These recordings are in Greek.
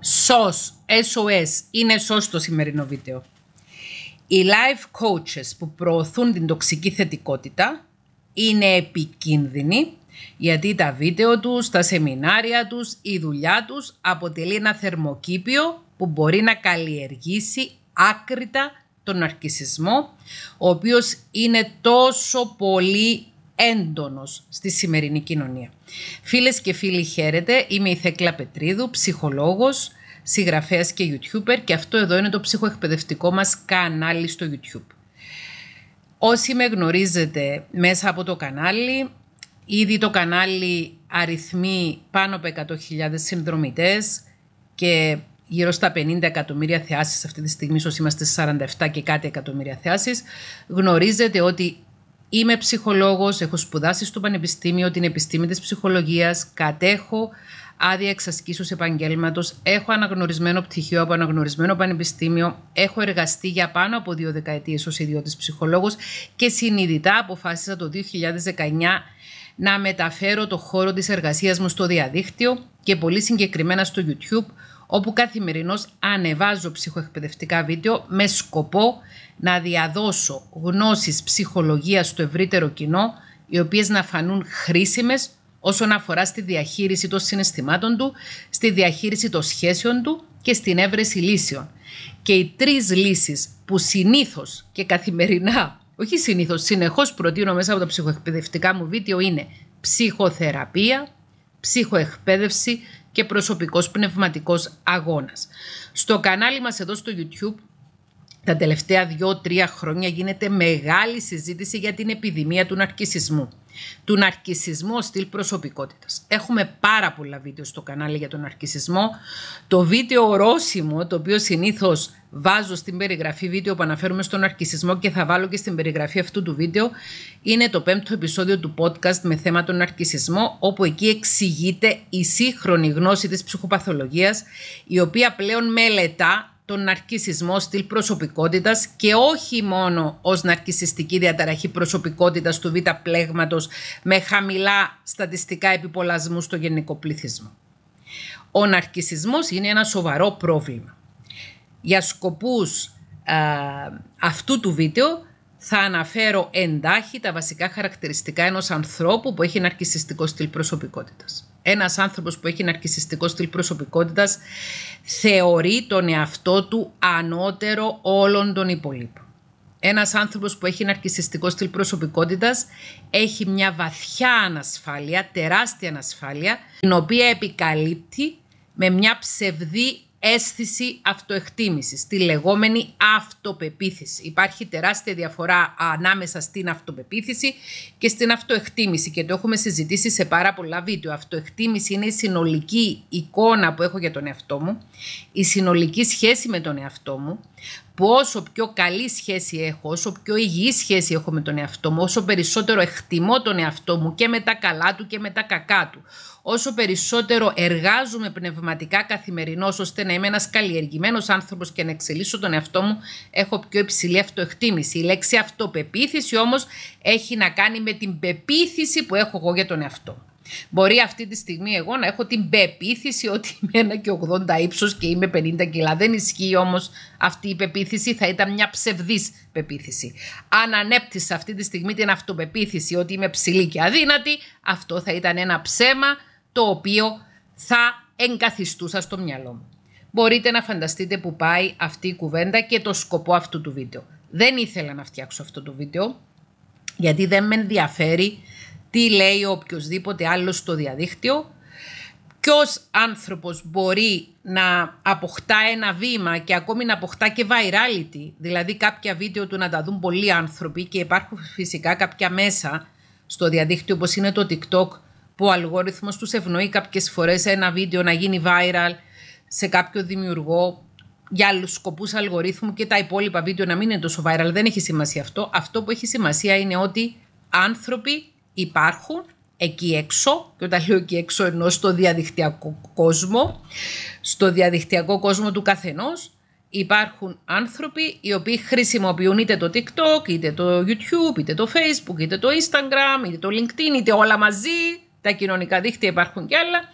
SOS, SOS είναι SOS το σημερινό βίντεο. Οι life coaches που προωθούν την τοξική θετικότητα είναι επικίνδυνοι γιατί τα βίντεο τους, τα σεμινάρια τους, η δουλειά τους αποτελεί ένα θερμοκήπιο που μπορεί να καλλιεργήσει άκρητα τον αρκισισμό, ο οποίος είναι τόσο πολύ έντονος στη σημερινή κοινωνία. Φίλες και φίλοι χαίρετε, είμαι η Θέκλα Πετρίδου, ψυχολόγος, συγγραφέας και youtuber και αυτό εδώ είναι το ψυχοεκπαιδευτικό μας κανάλι στο YouTube. Όσοι με γνωρίζετε μέσα από το κανάλι, ήδη το κανάλι αριθμεί πάνω από 100.000 συνδρομητές και γύρω στα 50 εκατομμύρια θεάσεις αυτή τη στιγμή, ίσως είμαστε 47 και κάτι εκατομμύρια θεάσεις, γνωρίζετε ότι Είμαι ψυχολόγος, έχω σπουδάσει στο Πανεπιστήμιο την επιστήμη της ψυχολογίας, κατέχω άδεια εξασκήσεως επαγγέλματος, έχω αναγνωρισμένο πτυχίο από αναγνωρισμένο πανεπιστήμιο, έχω εργαστεί για πάνω από δύο δεκαετίες ως ιδιώτης ψυχολόγος και συνειδητά αποφάσισα το 2019 να μεταφέρω το χώρο της εργασίας μου στο διαδίκτυο και πολύ συγκεκριμένα στο YouTube, όπου καθημερινώς ανεβάζω ψυχοεκπαιδευτικά βίντεο με σκοπό να διαδώσω γνώσεις ψυχολογίας στο ευρύτερο κοινό, οι οποίες να φανούν χρήσιμες όσον αφορά στη διαχείριση των συναισθημάτων του, στη διαχείριση των σχέσεων του και στην έβρεση λύσεων. Και οι τρεις λύσεις που συνήθως και καθημερινά, όχι συνήθως, συνεχώς προτείνω μέσα από τα ψυχοεκπαιδευτικά μου βίντεο είναι ψυχοθεραπεία, ψυχοεκπαίδευση και προσωπικός πνευματικός αγώνας. Στο κανάλι μας εδώ στο YouTube τα τελευταια δυο δύο-τρία χρόνια γίνεται μεγάλη συζήτηση για την επιδημία του ναρκισισμού του ναρκισισμού στυλ προσωπικότητας. Έχουμε πάρα πολλά βίντεο στο κανάλι για τον ναρκισισμό. Το βίντεο ορόσημο, το οποίο συνήθως βάζω στην περιγραφή βίντεο που αναφέρουμε στον ναρκισισμό και θα βάλω και στην περιγραφή αυτού του βίντεο, είναι το πέμπτο επεισόδιο του podcast με θέμα τον ναρκισισμό, όπου εκεί εξηγείται η σύγχρονη γνώση της ψυχοπαθολογίας, η οποία πλέον μελετά τον ναρκισισμό στυλ προσωπικότητας και όχι μόνο ως ναρκισιστική διαταραχή προσωπικότητας του β' πλέγματος με χαμηλά στατιστικά επιπολασμού στο γενικό πληθυσμό. Ο ναρκισισμός είναι ένα σοβαρό πρόβλημα. Για σκοπούς αυτού του βίντεο θα αναφέρω εντάχει τα βασικά χαρακτηριστικά ενός ανθρώπου που έχει ναρκισιστικό στυλ προσωπικότητας ένας άνθρωπος που έχει ναρκιστικό στυλ προσωπικότητας θεωρεί τον εαυτό του ανώτερο όλων των υπολείπων. Ένας άνθρωπος που έχει ναρκιστικό στυλ προσωπικότητας έχει μια βαθιά ανασφάλεια, τεράστια ανασφάλεια, την οποία επικαλύπτει με μια ψευδή αίσθηση αυτοεκτίμησης, τη λεγόμενη αυτοπεποίθηση. Υπάρχει τεράστια διαφορά ανάμεσα στην αυτοπεποίθηση και στην αυτοεκτίμηση και το έχουμε συζητήσει σε πάρα πολλά βίντεο. Αυτοεκτίμηση είναι η συνολική εικόνα που έχω για τον εαυτό μου, η συνολική σχέση με τον εαυτό μου, που όσο πιο καλή σχέση έχω, όσο πιο υγιή σχέση έχω με τον εαυτό μου, όσο περισσότερο εκτιμώ τον εαυτό μου και με τα καλά του και με τα κακά του, όσο περισσότερο εργάζομαι πνευματικά καθημερινώς ώστε να είμαι ένας καλλιεργημένος άνθρωπος και να εξελίσσω τον εαυτό μου, έχω πιο υψηλή αυτοεκτίμηση. Η λέξη αυτοπεποίθηση όμως έχει να κάνει με την πεποίθηση που έχω εγώ για τον εαυτό μου. Μπορεί αυτή τη στιγμή εγώ να έχω την πεποίθηση ότι είμαι ένα και 80 ύψος και είμαι 50 κιλά. Δεν ισχύει όμως αυτή η πεποίθηση, θα ήταν μια ψευδής πεποίθηση. Αν ανέπτυσα αυτή τη στιγμή την αυτοπεποίθηση ότι είμαι ψηλή και αδύνατη, αυτό θα ήταν ένα ψέμα το οποίο θα εγκαθιστούσα στο μυαλό μου. Μπορείτε να φανταστείτε που πάει αυτή η κουβέντα και το σκοπό αυτού του βίντεο. Δεν ήθελα να φτιάξω αυτό το βίντεο, γιατί δεν με ενδιαφέρει τι λέει οποιοδήποτε άλλο στο διαδίκτυο. Ποιος άνθρωπος μπορεί να αποκτά ένα βήμα και ακόμη να αποκτά και virality, δηλαδή κάποια βίντεο του να τα δουν πολλοί άνθρωποι και υπάρχουν φυσικά κάποια μέσα στο διαδίκτυο όπως είναι το TikTok που ο αλγόριθμος τους ευνοεί κάποιες φορές ένα βίντεο να γίνει viral σε κάποιο δημιουργό για άλλους σκοπούς αλγορίθμου και τα υπόλοιπα βίντεο να μην είναι τόσο viral. Δεν έχει σημασία αυτό. Αυτό που έχει σημασία είναι ότι άνθρωποι υπάρχουν εκεί έξω, και όταν λέω εκεί έξω ενώ στο διαδικτυακό κόσμο, στο διαδικτυακό κόσμο του καθενός, υπάρχουν άνθρωποι οι οποίοι χρησιμοποιούν είτε το TikTok, είτε το YouTube, είτε το Facebook, είτε το Instagram, είτε το LinkedIn, είτε όλα μαζί τα κοινωνικά δίκτυα υπάρχουν κι άλλα,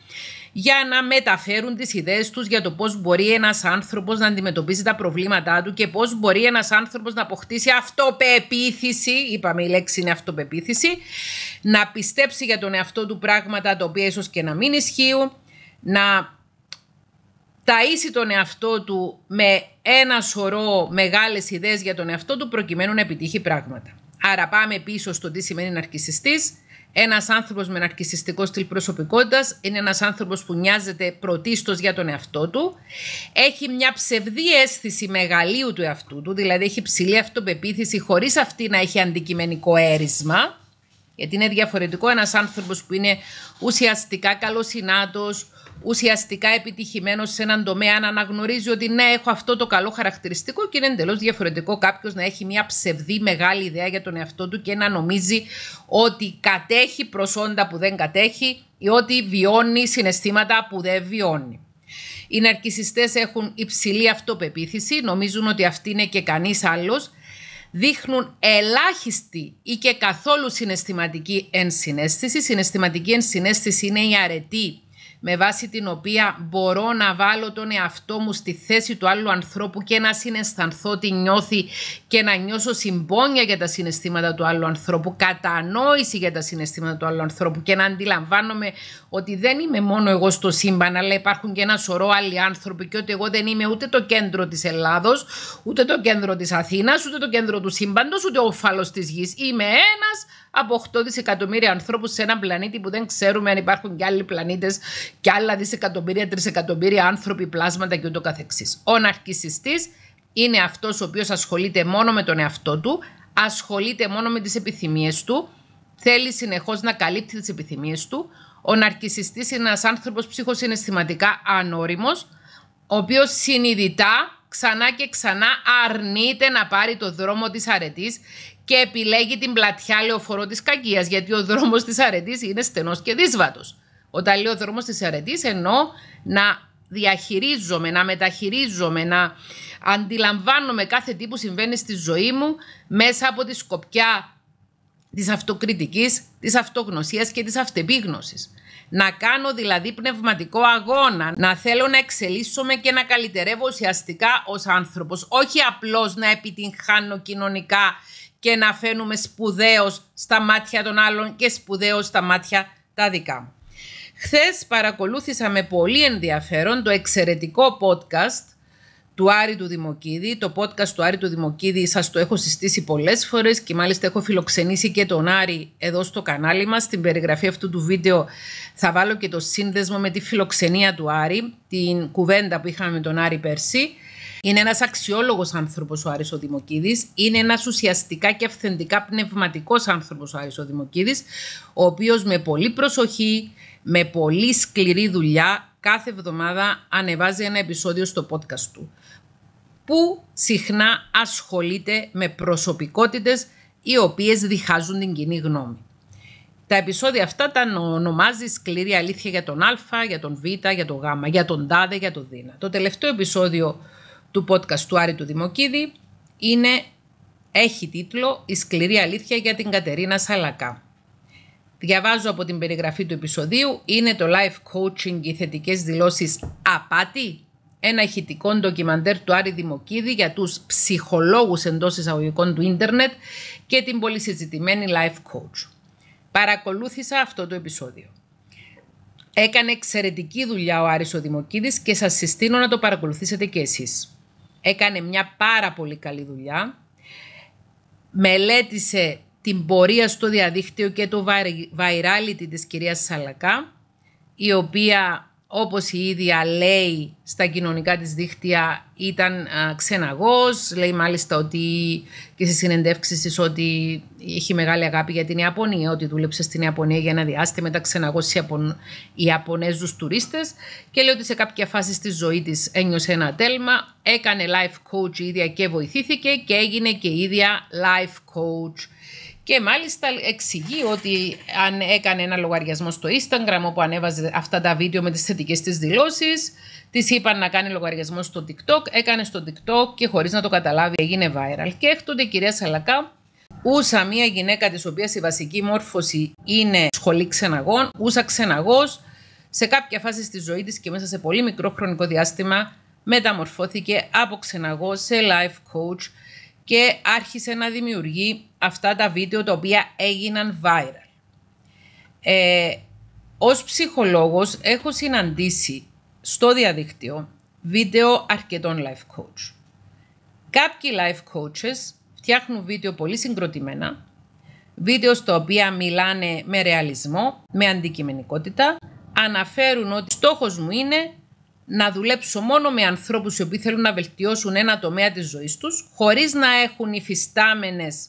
για να μεταφέρουν τις ιδέες τους για το πώς μπορεί ένας άνθρωπος να αντιμετωπίσει τα προβλήματά του και πώς μπορεί ένας άνθρωπος να αποκτήσει αυτοπεποίθηση, είπαμε η λέξη είναι αυτοπεποίθηση, να πιστέψει για τον εαυτό του πράγματα τα οποία ίσως και να μην ισχύουν, να ταΐσει τον εαυτό του με ένα σωρό μεγάλες ιδέες για τον εαυτό του προκειμένου να επιτύχει πράγματα. Άρα πάμε πίσω στο τι σημαίνει ναρκισιστής ένας άνθρωπος με ναρκιστικό στυλ προσωπικότητας είναι ένας άνθρωπος που νοιάζεται πρωτίστως για τον εαυτό του. Έχει μια ψευδή αίσθηση μεγαλείου του εαυτού του, δηλαδή έχει ψηλή αυτοπεποίθηση χωρίς αυτή να έχει αντικειμενικό έρισμα. Γιατί είναι διαφορετικό ένας άνθρωπος που είναι ουσιαστικά συνάτο ουσιαστικά επιτυχημένος σε έναν τομέα να αναγνωρίζει ότι ναι, έχω αυτό το καλό χαρακτηριστικό και είναι εντελώς διαφορετικό κάποιος να έχει μια ψευδή μεγάλη ιδέα για τον εαυτό του και να νομίζει ότι κατέχει προσόντα που δεν κατέχει ή ότι βιώνει συναισθήματα που δεν βιώνει. Οι ναρκισιστές έχουν υψηλή αυτοπεποίθηση, νομίζουν ότι αυτή είναι και κανείς άλλος, δείχνουν ελάχιστη ή και καθόλου συναισθηματική ενσυναίσθηση. Συναισθηματική ενσυναίσθηση είναι η αρετή με βάση την οποία μπορώ να βάλω τον εαυτό μου στη θέση του άλλου ανθρώπου και να συναισθανθώ τι νιώθει και να νιώσω συμπόνια για τα συναισθήματα του άλλου ανθρώπου, κατανόηση για τα συναισθήματα του άλλου ανθρώπου και να αντιλαμβάνομαι ότι δεν είμαι μόνο εγώ στο σύμπαν, αλλά υπάρχουν και ένα σωρό άλλοι άνθρωποι και ότι εγώ δεν είμαι ούτε το κέντρο της Ελλάδος, ούτε το κέντρο της Αθήνας, ούτε το κέντρο του σύμπαντος, ούτε ο φάλο της γης. Είμαι ένας από 8 δισεκατομμύρια ανθρώπους σε έναν πλανήτη που δεν ξέρουμε αν υπάρχουν και άλλοι πλανήτες και άλλα δισεκατομμύρια, τρισεκατομμύρια άνθρωποι, πλάσματα και ούτω καθεξής. Ο ναρκισιστής είναι αυτός ο οποίος ασχολείται μόνο με τον εαυτό του, ασχολείται μόνο με τις επιθυμίες του, θέλει συνεχώς να καλύπτει τις επιθυμίες του. Ο ναρκισιστής είναι ένας άνθρωπος ψυχοσυναισθηματικά ανώριμος, ο οποίος συνειδητά ξανά και ξανά αρνείται να πάρει το δρόμο της αρετής και επιλέγει την πλατιά λεωφορώ της κακίας, γιατί ο δρόμος της αρετής είναι στενός και δύσβατος. Όταν λέω δρόμος της αιρετής, να διαχειρίζομαι, να μεταχειρίζομαι, να αντιλαμβάνομαι κάθε τι που συμβαίνει στη ζωή μου μέσα από τη σκοπιά της αυτοκριτικής, της αυτογνωσίας και της αυτεπίγνωσης. Να κάνω δηλαδή πνευματικό αγώνα, να θέλω να εξελίσσομαι και να καλυτερεύω ουσιαστικά ως άνθρωπος, όχι απλώς να επιτυγχάνω κοινωνικά και να φαίνομαι σπουδαίος στα μάτια των άλλων και σπουδαίος στα μάτια τα δικά μου. Χθες παρακολούθησα με πολύ ενδιαφέρον το εξαιρετικό podcast του Άρη του Δημοκίδη. Το podcast του Άρη του Δημοκίδη σας το έχω συστήσει πολλές φορές και μάλιστα έχω φιλοξενήσει και τον Άρη εδώ στο κανάλι μας. Στην περιγραφή αυτού του βίντεο θα βάλω και το σύνδεσμο με τη φιλοξενία του Άρη, την κουβέντα που είχαμε με τον Άρη πέρσι. Είναι ένας αξιόλογος άνθρωπος ο Άρης ο Δημοκίδης. Είναι ένας ουσιαστικά και αυθεντικά πνευματικός άνθρωπος ο Άρης ο Δημοκίδης, ο με πολύ προσοχή, με πολύ σκληρή δουλειά κάθε εβδομάδα ανεβάζει ένα επεισόδιο στο podcast του που συχνά ασχολείται με προσωπικότητες οι οποίες διχάζουν την κοινή γνώμη. Τα επεισόδια αυτά τα ονομάζει σκληρή αλήθεια για τον Α, για τον Β, για τον Γ, για τον Τάδε, για τον Δίνα. Το τελευταίο επεισόδιο του podcast του Άρη του Δημοκίδη είναι, έχει τίτλο «Η σκληρή αλήθεια για την Κατερίνα Σαλακά». Διαβάζω από την περιγραφή του επεισοδίου, είναι το life coaching οι θετικές δηλώσεις απάτη, ένα ηχητικό ντοκιμαντέρ του Άρη Δημοκίδη για τους ψυχολόγους εντός εισαγωγικών του ίντερνετ και την πολύ συζητημένη life coach. Παρακολούθησα αυτό το επεισόδιο. Έκανε εξαιρετική δουλειά ο Άρης ο Δημοκίδης και σας συστήνω να το παρακολουθήσετε και εσείς. Έκανε μια πάρα πολύ καλή δουλειά. Μελέτησε την πορεία στο διαδίκτυο και το virality της κυρίας Σαλακά, η οποία όπως η ίδια λέει στα κοινωνικά της δίχτυα ήταν α, ξεναγός, λέει μάλιστα ότι και στις συνεντεύξεις της ότι έχει μεγάλη αγάπη για την Ιαπωνία, ότι δούλεψε στην Ιαπωνία για ένα διάστημα, τα ξεναγός Ιαπων... Ιαπωνέζους τουρίστες και λέει ότι σε κάποια φάση στη ζωή της ένιωσε ένα τέλμα, έκανε life coach η ίδια και βοηθήθηκε και έγινε και η ίδια life coach και μάλιστα εξηγεί ότι αν έκανε ένα λογαριασμό στο Instagram όπου ανέβαζε αυτά τα βίντεο με τις θετικές της δηλώσεις, της είπαν να κάνει λογαριασμό στο TikTok, έκανε στο TikTok και χωρίς να το καταλάβει έγινε viral. Και έκτοτε η κυρία Σαλακά ούσα μια γυναίκα της οποίας η βασική μόρφωση είναι σχολή ξεναγών, ούσα ξεναγός, σε κάποια φάση στη ζωή της και μέσα σε πολύ μικρό χρονικό διάστημα μεταμορφώθηκε από ξεναγό σε life coach και άρχισε να δημιουργεί αυτά τα βίντεο τα οποία έγιναν viral. Ε, ως ψυχολόγος έχω συναντήσει στο διαδικτύο βίντεο αρκετών life coach. Κάποιοι life coaches φτιάχνουν βίντεο πολύ συγκροτημένα, βίντεος στα οποία μιλάνε με ρεαλισμό, με αντικειμενικότητα, αναφέρουν ότι στόχος μου είναι να δουλέψω μόνο με ανθρώπους οι οποίοι θέλουν να βελτιώσουν ένα τομέα της ζωής τους, χωρίς να έχουν υφιστάμενες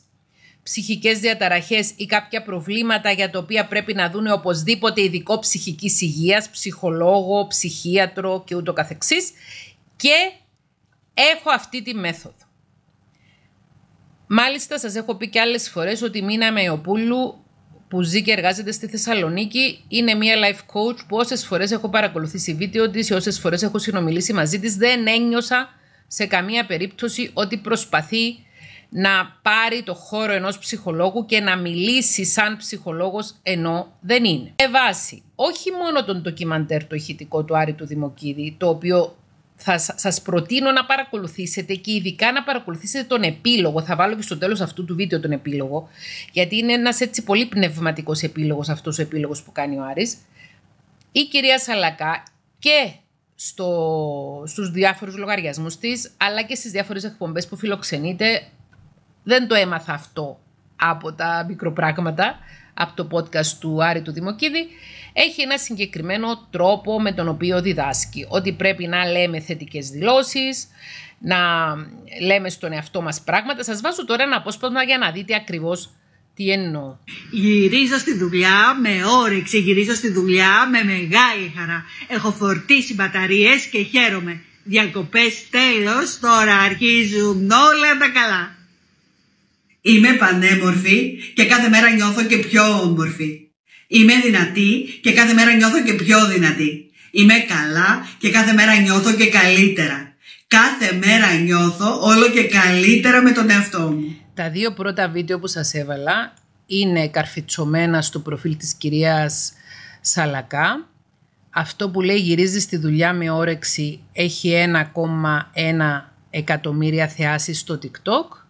ψυχικές διαταραχές ή κάποια προβλήματα για τα οποία πρέπει να δουν οπωσδήποτε ειδικό ψυχικής υγείας, ψυχολόγο, ψυχίατρο και ούτω καθεξής και έχω αυτή τη μέθοδο. Μάλιστα σας έχω πει και άλλες φορές ότι η Μίνα Μεϊοπούλου που ζει και εργάζεται στη Θεσσαλονίκη είναι μια life coach που όσες φορές έχω παρακολουθήσει βίντεο της ή όσες φορές έχω συνομιλήσει μαζί της δεν ένιωσα σε καμία περίπτωση ότι προσπαθεί να πάρει το χώρο ενός ψυχολόγου και να μιλήσει σαν ψυχολόγος ενώ δεν είναι. Με βάση όχι μόνο τον ντοκιμαντέρ το ηχητικό του Άρη του Δημοκίδη, το οποίο θα σας προτείνω να παρακολουθήσετε και ειδικά να παρακολουθήσετε τον επίλογο. Θα βάλω και στο τέλος αυτού του βίντεο τον επίλογο, γιατί είναι ένας έτσι πολύ πνευματικός επίλογος αυτός ο επίλογος που κάνει ο Άρης. Η κυρία Σαλακά και στο, στους διάφορους λογαριασμούς της, αλλά και στις διάφορες εκπομπές που φιλοξενείται δεν το έμαθα αυτό από τα μικροπράγματα, από το podcast του Άρη του Δημοκίδη. Έχει ένα συγκεκριμένο τρόπο με τον οποίο διδάσκει. Ότι πρέπει να λέμε θετικές δηλώσεις, να λέμε στον εαυτό μας πράγματα. Σας βάζω τώρα ένα απόσπασμα για να δείτε ακριβώς τι εννοώ. Γυρίζω στη δουλειά με όρεξη, γυρίζω στη δουλειά με μεγάλη χαρά. Έχω φορτίσει μπαταρίες και χαίρομαι. Διακοπές τέλος, τώρα αρχίζουν όλα τα καλά. Είμαι πανέμορφη και κάθε μέρα νιώθω και πιο όμορφη. Είμαι δυνατή και κάθε μέρα νιώθω και πιο δυνατή. Είμαι καλά και κάθε μέρα νιώθω και καλύτερα. Κάθε μέρα νιώθω όλο και καλύτερα με τον εαυτό μου. Τα δύο πρώτα βίντεο που σας έβαλα είναι καρφιτσωμένα στο προφίλ της κυρίας Σαλακά. Αυτό που λέει γυρίζει στη δουλειά με όρεξη έχει 1,1 εκατομμύρια θεάσεις στο TikTok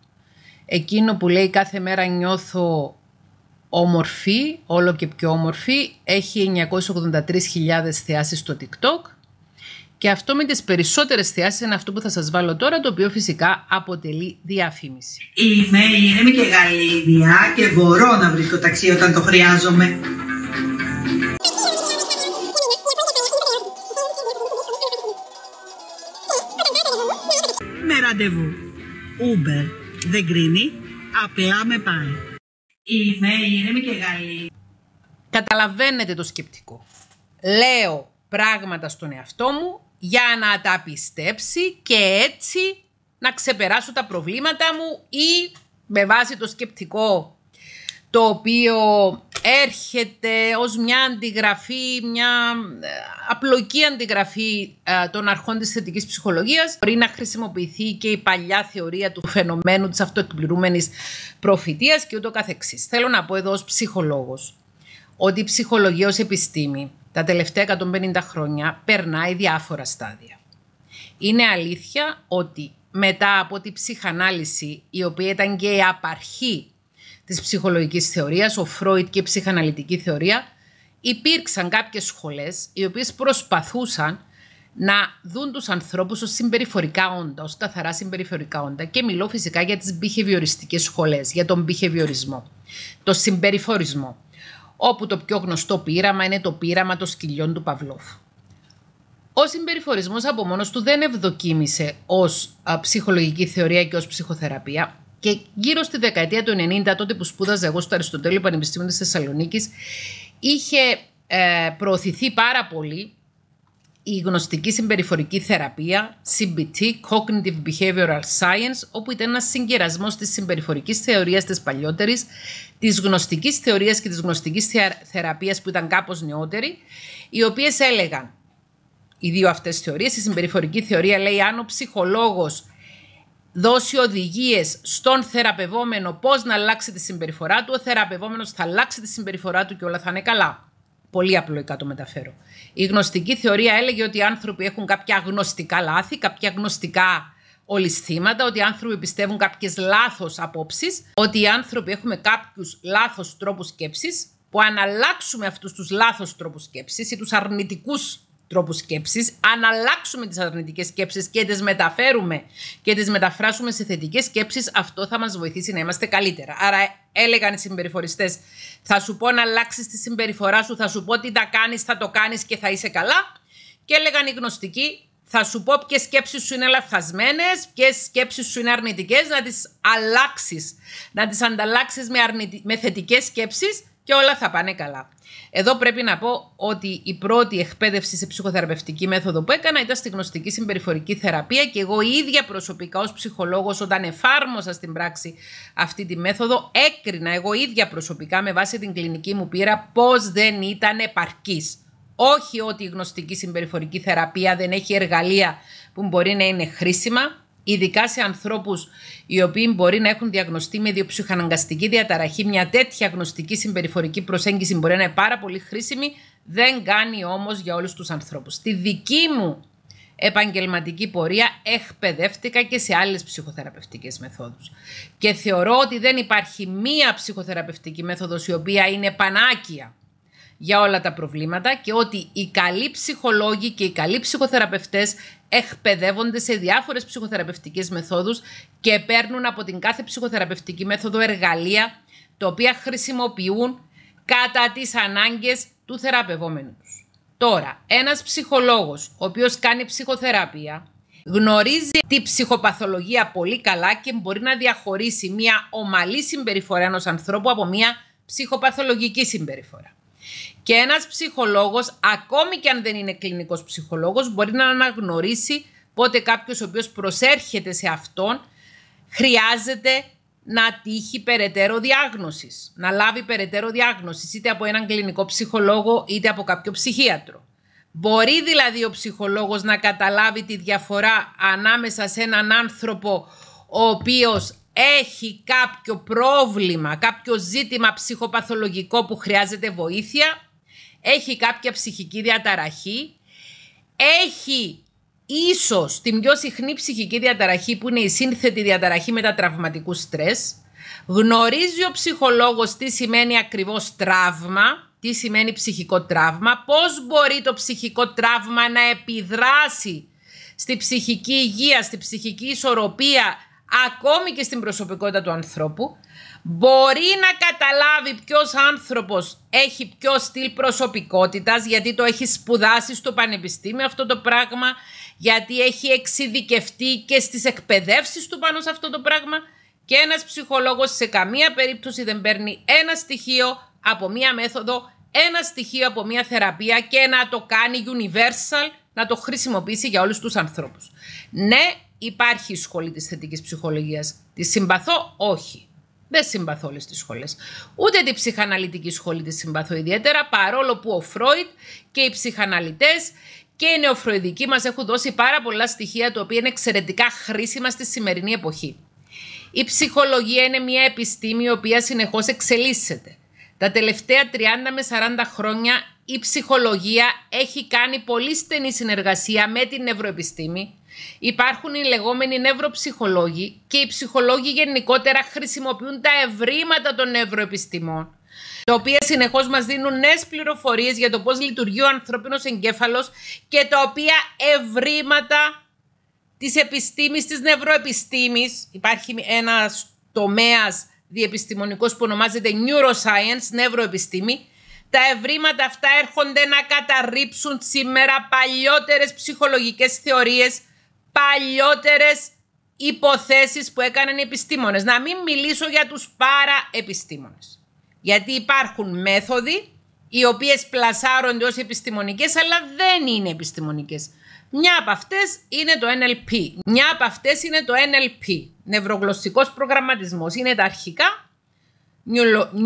εκείνο που λέει κάθε μέρα νιώθω όμορφη, όλο και πιο όμορφη, έχει 983.000 θεάσεις στο TikTok και αυτό με τις περισσότερες θεάσεις είναι αυτό που θα σας βάλω τώρα, το οποίο φυσικά αποτελεί διαφήμιση. Είμαι ήρεμη και γαλήνια και μπορώ να το ταξί όταν το χρειάζομαι. Με ραντεβού. Uber δεν κρίνει, απλά με πάει. Είμαι ήρεμη και γαλή. Καταλαβαίνετε το σκεπτικό. Λέω πράγματα στον εαυτό μου για να τα πιστέψει και έτσι να ξεπεράσω τα προβλήματα μου ή με βάση το σκεπτικό το οποίο έρχεται ως μια αντιγραφή, μια ε, απλοκή αντιγραφή ε, των αρχών της θετικής ψυχολογίας. Μπορεί να χρησιμοποιηθεί και η παλιά θεωρία του φαινομένου της αυτοεκπληρούμενης προφητείας και ούτω καθεξής. Θέλω να πω εδώ ως ψυχολόγος ότι η ψυχολογία ως επιστήμη τα τελευταία 150 χρόνια περνάει διάφορα στάδια. Είναι αλήθεια ότι μετά από την ψυχανάλυση, η οποία ήταν και η απαρχή Της ψυχολογικής θεωρίας, ο Φρόιτ και η ψυχαναλυτική θεωρία, υπήρξαν κάποιες σχολές οι οποίες προσπαθούσαν να δουν τους ανθρώπους ως συμπεριφορικά όντα, ως καθαρά συμπεριφορικά όντα και μιλώ φυσικά για τις behavioριστικές σχολές, για τον behaviorισμό, το συμπεριφορισμό, όπου το πιο γνωστό πείραμα είναι το πείραμα των σκυλιών του Παυλόφ. Ο συμπεριφορισμός από μόνος του δεν ευδοκίμησε ως ψυχολογική θεωρία και ως ψυχοθεραπεία, και γύρω στη δεκαετία του 90, τότε που σπούδαζα εγώ στο Αριστοτέλειο Πανεπιστήμιο της Θεσσαλονίκης, είχε ε, προωθηθεί πάρα πολύ η γνωστική συμπεριφορική θεραπεία, CBT, Cognitive Behavioral Science, όπου ήταν ένας συγκερασμός της συμπεριφορικής θεωρίας της παλιότερης, της γνωστικής θεωρίας και της γνωστικής θεραπείας που ήταν κάπως νεότερη, οι οποίες έλεγαν οι δύο αυτές θεωρίες. Η συμπεριφορική θεωρία λέει αν ο ψυχολόγος δώσει οδηγίες στον θεραπευόμενο πώς να αλλάξει τη συμπεριφορά του, ο θεραπευόμενος θα αλλάξει τη συμπεριφορά του και όλα θα είναι καλά. Πολύ απλοϊκά το μεταφέρω. Η γνωστική θεωρία έλεγε ότι οι άνθρωποι έχουν κάποια γνωστικά λάθη, κάποια γνωστικά ολισθήματα, ότι οι άνθρωποι πιστεύουν κάποιες λάθος απόψεις, ότι οι άνθρωποι έχουμε κάποιους λάθος τρόπους σκέψης, που αν αλλάξουμε αυτούς τους λάθος τρόπους σκέψης ή τους αρνητικούς. Τρόπους σκέψης, αν αλλάξουμε τις αρνητικές σκέψεις και τις μεταφέρουμε και τις μεταφράσουμε σε θετικές σκέψεις. αυτό θα μας βοηθήσει να είμαστε καλύτερα. Άρα έλεγαν οι συμπεριφοριστές, θα σου πω να αλλάξεις τη συμπεριφορά σου, θα σου πω τι τα κάνεις, θα το κάνεις, και θα είσαι καλά. Και έλεγαν οι γνωστικοί, θα σου πω ποιες σκέψεις σου είναι λαθασμένες, ποιες σκέψεις σου είναι αρνητικές, να τις αλλάξεις, να τις ανταλλάξεις με, αρνητι... με θετικές σκέψεις και όλα θα πάνε καλά. Εδώ πρέπει να πω ότι η πρώτη εκπαίδευση σε ψυχοθεραπευτική μέθοδο που έκανα ήταν στη γνωστική συμπεριφορική θεραπεία και εγώ ίδια προσωπικά ως ψυχολόγος όταν εφάρμοσα στην πράξη αυτή τη μέθοδο έκρινα εγώ ίδια προσωπικά με βάση την κλινική μου πείρα πως δεν ήταν επαρκής. Όχι ότι η γνωστική συμπεριφορική θεραπεία δεν έχει εργαλεία που μπορεί να είναι χρήσιμα, ειδικά σε ανθρώπους οι οποίοι μπορεί να έχουν διαγνωστεί με διοψυχαναγκαστική διαταραχή, μια τέτοια γνωστική συμπεριφορική προσέγγιση μπορεί να είναι πάρα πολύ χρήσιμη, δεν κάνει όμως για όλους τους ανθρώπους. Στη δική μου επαγγελματική πορεία εκπαιδεύτηκα και σε άλλες ψυχοθεραπευτικές μεθόδους. Και θεωρώ ότι δεν υπάρχει μία ψυχοθεραπευτική μέθοδος η οποία είναι πανάκια για όλα τα προβλήματα και ότι οι καλοί ψυχολόγοι και οι καλοί ψυχοθεραπευτές εκπαιδεύονται σε διάφορες ψυχοθεραπευτικές μεθόδους και παίρνουν από την κάθε ψυχοθεραπευτική μέθοδο εργαλεία τα οποία χρησιμοποιούν κατά τις ανάγκες του θεραπευόμενου Τώρα, ένας ψυχολόγος ο οποίος κάνει ψυχοθεραπεία γνωρίζει τη ψυχοπαθολογία πολύ καλά και μπορεί να διαχωρίσει μια ομαλή συμπεριφορά ενός ανθρώπου από μια ψυχοπαθολογική συμπεριφορά. Και ένας ψυχολόγος, ακόμη και αν δεν είναι κλινικός ψυχολόγος, μπορεί να αναγνωρίσει πότε κάποιος ο οποίος προσέρχεται σε αυτόν χρειάζεται να τύχει περαιτέρω διάγνωσης, να λάβει περαιτέρω διάγνωσης είτε από έναν κλινικό ψυχολόγο είτε από κάποιο ψυχίατρο. Μπορεί δηλαδή ο ψυχολόγος να καταλάβει τη διαφορά ανάμεσα σε έναν άνθρωπο ο οποίος έχει κάποιο πρόβλημα, κάποιο ζήτημα ψυχοπαθολογικό που χρειάζεται βοήθεια έχει κάποια ψυχική διαταραχή, έχει ίσως την πιο συχνή ψυχική διαταραχή που είναι η σύνθετη διαταραχή μετατραυματικού στρες, γνωρίζει ο ψυχολόγος τι σημαίνει ακριβώς τραύμα, τι σημαίνει ψυχικό τραύμα, πώς μπορεί το ψυχικό τραύμα να επιδράσει στη ψυχική υγεία, στη ψυχική ισορροπία, ακόμη και στην προσωπικότητα του ανθρώπου μπορεί να καταλάβει ποιος άνθρωπος έχει ποιο στυλ προσωπικότητας, γιατί το έχει σπουδάσει στο πανεπιστήμιο αυτό το πράγμα, γιατί έχει εξειδικευτεί και στις εκπαιδεύσεις του πάνω σε αυτό το πράγμα και ένας ψυχολόγος σε καμία περίπτωση δεν παίρνει ένα στοιχείο από μία μέθοδο, ένα στοιχείο από μία θεραπεία και να το κάνει universal, να το χρησιμοποιήσει για όλους τους ανθρώπους. Ναι, υπάρχει η σχολή της θετικής ψυχολογίας. Τη συμπαθώ, όχι. Δεν συμπαθώ όλες τις σχολές. Ούτε την ψυχαναλυτική σχολή τη συμπαθώ ιδιαίτερα, παρόλο που ο Φρόιτ και οι ψυχαναλυτές και οι νεοφροειδικοί μας έχουν δώσει πάρα πολλά στοιχεία τα οποία είναι εξαιρετικά χρήσιμα στη σημερινή εποχή. Η ψυχολογία είναι μια επιστήμη η οποία συνεχώς εξελίσσεται. Τα τελευταία 30 με 40 χρόνια η ψυχολογία έχει κάνει πολύ στενή συνεργασία με την νευροεπιστήμη, Υπάρχουν οι λεγόμενοι νευροψυχολόγοι και οι ψυχολόγοι γενικότερα χρησιμοποιούν τα ευρήματα των νευροεπιστημών, τα οποία συνεχώς μας δίνουν νέες πληροφορίες για το πώς λειτουργεί ο ανθρώπινος εγκέφαλος και τα οποία ευρήματα της επιστήμης, της νευροεπιστήμης. υπάρχει ένα τομέας διεπιστημονικός που ονομάζεται Neuroscience, νευροεπιστήμη, τα ευρήματα αυτά έρχονται να καταρρύψουν σήμερα παλιότερες ψυχολογικές θεωρίες παλιότερες υποθέσεις που έκαναν οι επιστήμονες. Να μην μιλήσω για τους παρα-επιστήμονες, Γιατί υπάρχουν μέθοδοι οι οποίες πλασάρονται ως επιστημονικές, αλλά δεν είναι επιστημονικές. Μια από αυτές είναι το NLP. Μια από αυτές είναι το NLP, νευρογλωσσικός προγραμματισμός. Είναι τα αρχικά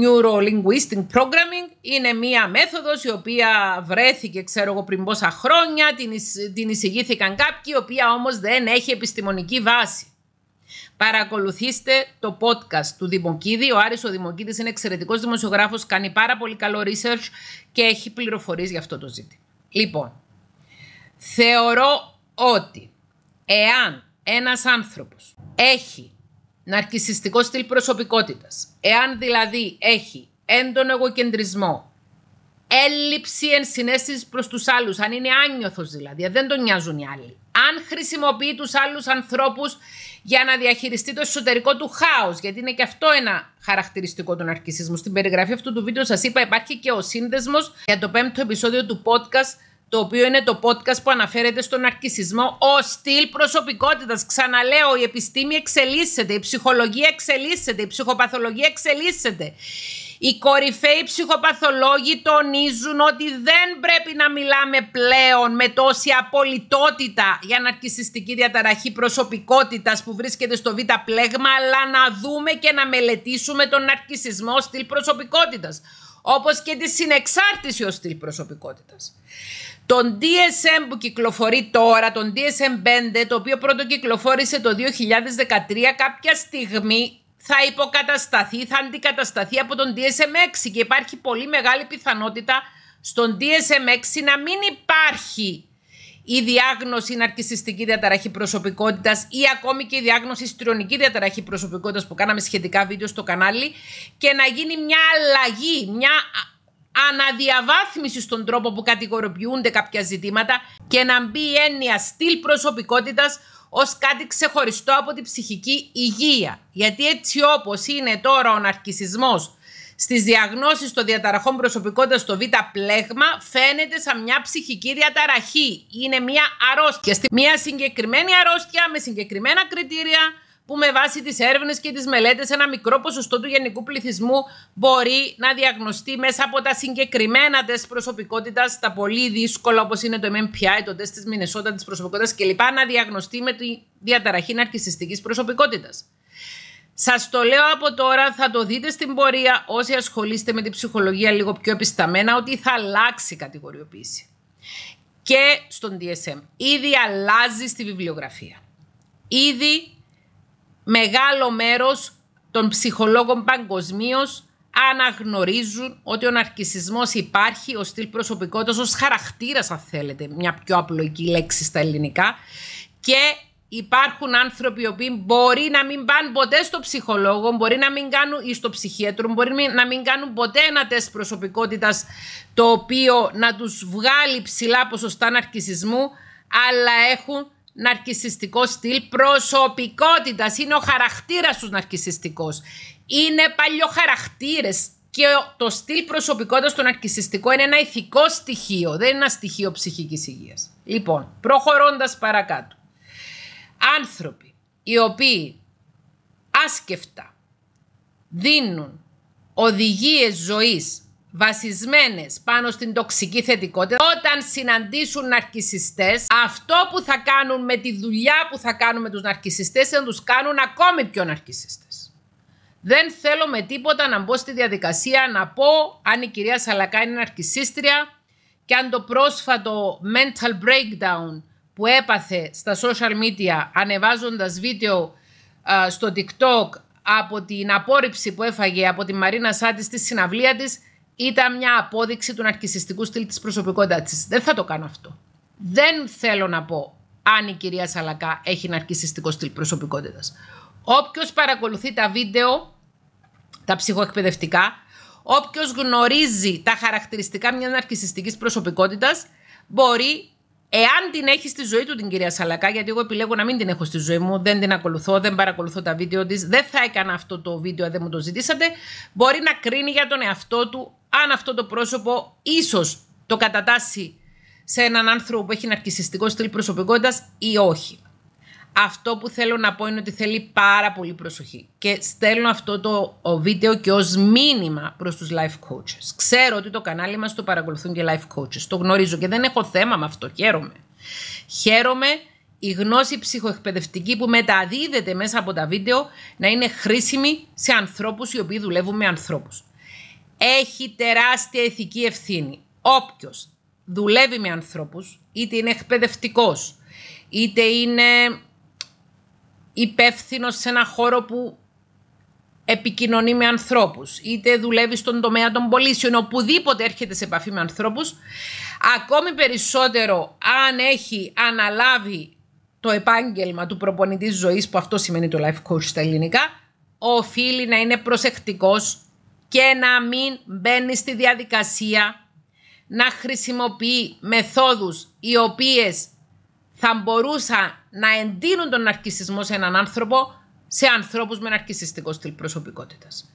Neurolinguistic Programming είναι μία μέθοδος η οποία βρέθηκε ξέρω εγώ πριν πόσα χρόνια, την, την εισηγήθηκαν κάποιοι, η οποία όμως δεν έχει επιστημονική βάση. Παρακολουθήστε το podcast του Δημοκίδη. Ο Άρης ο Δημοκίδης είναι εξαιρετικός δημοσιογράφος, κάνει πάρα πολύ καλό research και έχει πληροφορίες για αυτό το ζήτημα. Λοιπόν, θεωρώ ότι εάν ένας άνθρωπος έχει ναρκισιστικό στυλ προσωπικότητας, εάν δηλαδή έχει έντονο εγωκεντρισμό, έλλειψη ενσυναίσθησης προς τους άλλους, αν είναι άνιωθος δηλαδή, δεν τον νοιάζουν οι άλλοι, αν χρησιμοποιεί τους άλλους ανθρώπους για να διαχειριστεί το εσωτερικό του χάος, γιατί είναι και αυτό ένα χαρακτηριστικό του ναρκισισμού. Στην περιγραφή αυτού του βίντεο σας είπα υπάρχει και ο σύνδεσμος για το πέμπτο επεισόδιο του podcast το οποίο είναι το podcast που αναφέρεται στον αρκισισμό ο στυλ προσωπικότητας. Ξαναλέω, η επιστήμη εξελίσσεται, η ψυχολογία εξελίσσεται, η ψυχοπαθολογία εξελίσσεται. Οι κορυφαίοι ψυχοπαθολόγοι τονίζουν ότι δεν πρέπει να μιλάμε πλέον με τόση απολυτότητα για ναρκισιστική διαταραχή προσωπικότητας που βρίσκεται στο β' πλέγμα, αλλά να δούμε και να μελετήσουμε τον ναρκισισμό στυλ προσωπικότητας, όπως και τη συνεξάρτηση ως στυλ προσωπικότητας. Τον DSM που κυκλοφορεί τώρα, τον DSM-5, το οποίο πρώτο κυκλοφόρησε το 2013, κάποια στιγμή θα υποκατασταθεί, θα αντικατασταθεί από τον DSM-6 και υπάρχει πολύ μεγάλη πιθανότητα στον DSM-6 να μην υπάρχει η διάγνωση ναρκιστική διαταραχή προσωπικότητας ή ακόμη και η διάγνωση στριονική διαταραχή προσωπικότητας που κάναμε σχετικά βίντεο στο κανάλι και να γίνει μια αλλαγή, μια αναδιαβάθμισης στον τρόπο που κατηγοροποιούνται κάποια ζητήματα και να μπει η έννοια στυλ προσωπικότητας ως κάτι ξεχωριστό από την ψυχική υγεία. Γιατί έτσι όπως είναι τώρα ο ναρκισισμός στις διαγνώσεις των διαταραχών προσωπικότητας στο β' πλέγμα φαίνεται σαν μια ψυχική διαταραχή. Είναι μια αρρώστια, μια συγκεκριμένη αρρώστια με συγκεκριμένα κριτήρια που με βάση τις έρευνες και τις μελέτες ένα μικρό ποσοστό του γενικού πληθυσμού μπορεί να διαγνωστεί μέσα από τα συγκεκριμένα τεστ προσωπικότητας, τα πολύ δύσκολα όπως είναι το MMPI, το τεστ της Μινεσότα της προσωπικότητας κλπ. να διαγνωστεί με τη διαταραχή ναρκισιστικής προσωπικότητας. Σας το λέω από τώρα, θα το δείτε στην πορεία όσοι ασχολείστε με την ψυχολογία λίγο πιο επισταμένα ότι θα αλλάξει η κατηγοριοποίηση. Και στον DSM. Ήδη αλλάζει στη βιβλιογραφία. Ήδη μεγάλο μέρος των ψυχολόγων παγκοσμίως αναγνωρίζουν ότι ο ναρκισισμός υπάρχει ως στυλ προσωπικότητας, ως χαρακτήρας αν θέλετε, μια πιο απλοϊκή λέξη στα ελληνικά και υπάρχουν άνθρωποι οι οποίοι μπορεί να μην πάνε ποτέ στο ψυχολόγο, μπορεί να μην κάνουν ή στο ψυχίατρο, μπορεί να μην κάνουν ποτέ ένα τεστ προσωπικότητας το οποίο να τους βγάλει ψηλά ποσοστά ναρκισισμού, αλλά έχουν ναρκισιστικός στυλ προσωπικότητας, Είναι ο χαρακτήρας τους ναρκισιστικός. Είναι παλιοχαρακτήρες και το στυλ προσωπικότητας του ναρκισιστικού είναι ένα ηθικό στοιχείο, δεν είναι ένα στοιχείο ψυχικής υγείας. Λοιπόν, προχωρώντας παρακάτω. Άνθρωποι οι οποίοι άσκεφτα δίνουν οδηγίες ζωής βασισμένες πάνω στην τοξική θετικότητα, όταν συναντήσουν ναρκισιστές, αυτό που θα κάνουν με τη δουλειά που θα κάνουν με τους ναρκισιστές θα τους κάνουν ακόμη πιο ναρκισιστές. Δεν θέλω με τίποτα να μπω στη διαδικασία να πω αν η κυρία Σαλακά είναι ναρκισίστρια και αν το πρόσφατο mental breakdown που έπαθε στα social media ανεβάζοντας βίντεο στο TikTok από την απόρριψη που έφαγε από τη Μαρίνα Σάτη στη συναυλία της ήταν μια απόδειξη του ναρκιστικού στυλ της προσωπικότητας της. Δεν θα το κάνω αυτό. Δεν θέλω να πω αν η κυρία Σαλακά έχει ναρκιστικό στυλ προσωπικότητας. Όποιος παρακολουθεί τα βίντεο, τα ψυχοκδευτικά, οποιο παρακολουθεί τα βίντεο, τα ψυχοεκπαιδευτικά, οποιο γνωρίζει τα χαρακτηριστικά μιας ναρκιστικής προσωπικότητας μπορεί, εάν την έχει στη ζωή του την κυρία Σαλακά, γιατί εγώ επιλέγω να μην την έχω στη ζωή μου, δεν την ακολουθώ, δεν παρακολουθώ τα βίντεο της. δεν θα έκανα αυτό το βίντεο αν δεν μου το ζητήσατε, μπορεί να κρίνει για τον εαυτό του αν αυτό το πρόσωπο ίσως το κατατάσσει σε έναν άνθρωπο που έχει ναρκισιστικό στυλ προσωπικότητας ή όχι. Αυτό που θέλω να πω είναι ότι θέλει πάρα πολύ προσοχή και στέλνω αυτό το βίντεο και ως μήνυμα προς τους life coaches. Ξέρω ότι το κανάλι μας το παρακολουθούν και life coaches, το γνωρίζω και δεν έχω θέμα με αυτό, χαίρομαι. Χαίρομαι η γνώση ψυχοεκπαιδευτική που μεταδίδεται μέσα από τα βίντεο να είναι χρήσιμη σε ανθρώπους οι οποίοι δουλεύουν με ανθρώπους έχει τεράστια ηθική ευθύνη. Όποιος δουλεύει με ανθρώπους, είτε είναι εκπαιδευτικός, είτε είναι υπεύθυνος σε ένα χώρο που επικοινωνεί με ανθρώπους, είτε δουλεύει στον τομέα των πωλήσεων, οπουδήποτε έρχεται σε επαφή με ανθρώπους, ακόμη περισσότερο αν έχει αναλάβει το επάγγελμα του προπονητής ζωής, που αυτό σημαίνει το life coach στα ελληνικά, οφείλει να είναι προσεκτικός και να μην μπαίνει στη διαδικασία να χρησιμοποιεί μεθόδους οι οποίες θα μπορούσαν να εντείνουν τον αρκισισμό σε έναν άνθρωπο σε ανθρώπους με αρκισιστικό στυλ προσωπικότητας.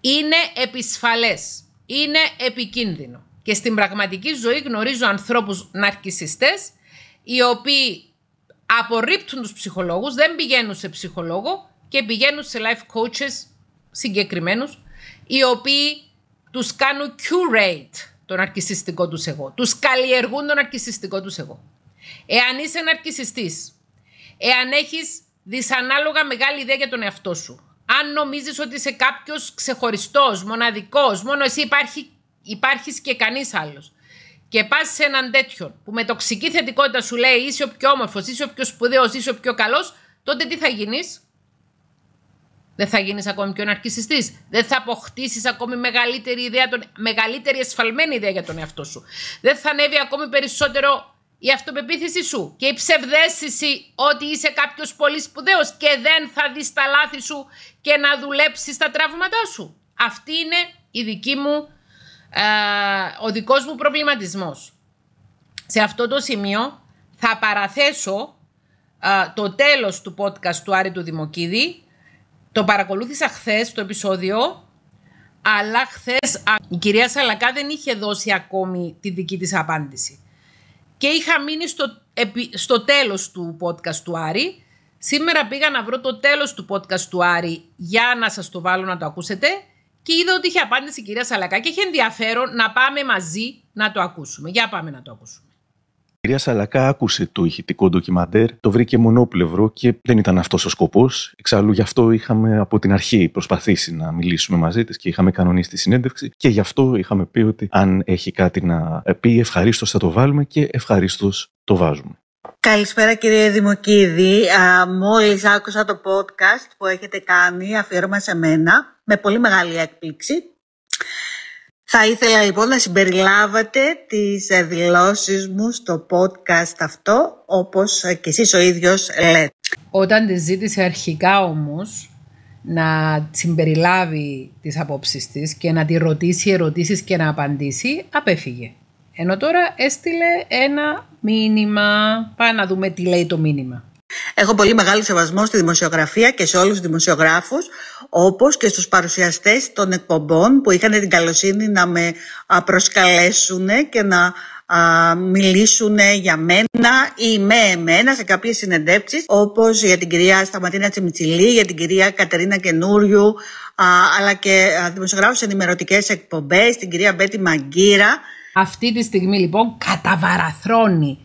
Είναι επισφαλές, είναι επικίνδυνο. Και στην πραγματική ζωή γνωρίζω ανθρώπους ναρκισιστές οι οποίοι απορρίπτουν τους ψυχολόγους, δεν πηγαίνουν σε ψυχολόγο και πηγαίνουν σε life coaches συγκεκριμένους οι οποίοι τους κάνουν curate τον αρκισιστικό τους εγώ. Τους καλλιεργούν τον αρκισιστικό τους εγώ. Εάν είσαι ναρκισιστής, εάν έχεις δυσανάλογα μεγάλη ιδέα για τον εαυτό σου, αν νομίζεις ότι είσαι κάποιος ξεχωριστός, μοναδικός, μόνο εσύ υπάρχει, υπάρχεις και κανείς άλλος, και πας σε έναν τέτοιον που με τοξική θετικότητα σου λέει είσαι ο πιο όμορφος, είσαι ο πιο σπουδαίος, είσαι ο πιο καλός, τότε τι θα γίνεις. Δεν θα γίνεις ακόμη πιο ναρκιστή. Δεν θα αποκτήσεις ακόμη μεγαλύτερη, ιδέα, τον, μεγαλύτερη εσφαλμένη ιδέα για τον εαυτό σου. Δεν θα ανέβει ακόμη περισσότερο η αυτοπεποίθησή σου και η ψευδέστηση ότι είσαι κάποιος πολύ σπουδαίος και δεν θα δεις τα λάθη σου και να δουλέψεις τα τραύματά σου. Αυτή είναι η δική μου, ε, ο δικός μου προβληματισμός. Σε αυτό το σημείο θα παραθέσω ε, το τέλος του podcast του Άρη του Δημοκίδη το παρακολούθησα χθες το επεισόδιο, αλλά χθες η κυρία Σαλακά δεν είχε δώσει ακόμη τη δική της απάντηση. Και είχα μείνει στο, στο τέλος του podcast του Άρη. Σήμερα πήγα να βρω το τέλος του podcast του Άρη για να σας το βάλω να το ακούσετε και είδα ότι είχε απάντηση η κυρία Σαλακά και είχε ενδιαφέρον να πάμε μαζί να το ακούσουμε. Για πάμε να το ακούσουμε. Μακριά Σαλακά άκουσε το ηχητικό ντοκιμαντέρ, το βρήκε μονόπλευρο και δεν ήταν αυτός ο σκοπός. Εξάλλου γι' αυτό είχαμε από την αρχή προσπαθήσει να μιλήσουμε μαζί της και είχαμε κανονίσει τη συνέντευξη και γι' αυτό είχαμε πει ότι αν έχει κάτι να πει, ευχαρίστως θα το βάλουμε και ευχαρίστως το βάζουμε. Καλησπέρα κύριε Δημοκίδη. Μόλις άκουσα το podcast που έχετε κάνει αφιέρωμα σε μένα με πολύ μεγάλη έκπληξη. Θα ήθελα λοιπόν να συμπεριλάβατε τις ε, δηλώσεις μου στο podcast αυτό, όπως ε, και εσείς ο ίδιος λέτε. Όταν τη ζήτησε αρχικά όμως να συμπεριλάβει τις απόψεις της και να τη ρωτήσει ερωτήσεις και να απαντήσει, απέφυγε. Ενώ τώρα έστειλε ένα μήνυμα. Πάμε να δούμε τι λέει το μήνυμα. Έχω πολύ μεγάλο σεβασμό στη δημοσιογραφία και σε όλους τους δημοσιογράφους, όπως και στους παρουσιαστές των εκπομπών που είχαν την καλοσύνη να με προσκαλέσουν και να μιλήσουν για μένα ή με εμένα σε κάποιες συνεντεύξεις όπως για την κυρία Σταματίνα Τσιμιτσιλή, για την κυρία Κατερίνα Καινούριου αλλά και δημοσιογράφους ενημερωτικές εκπομπές, την κυρία Μπέτη Μαγκύρα. Αυτή τη στιγμή λοιπόν καταβαραθρώνει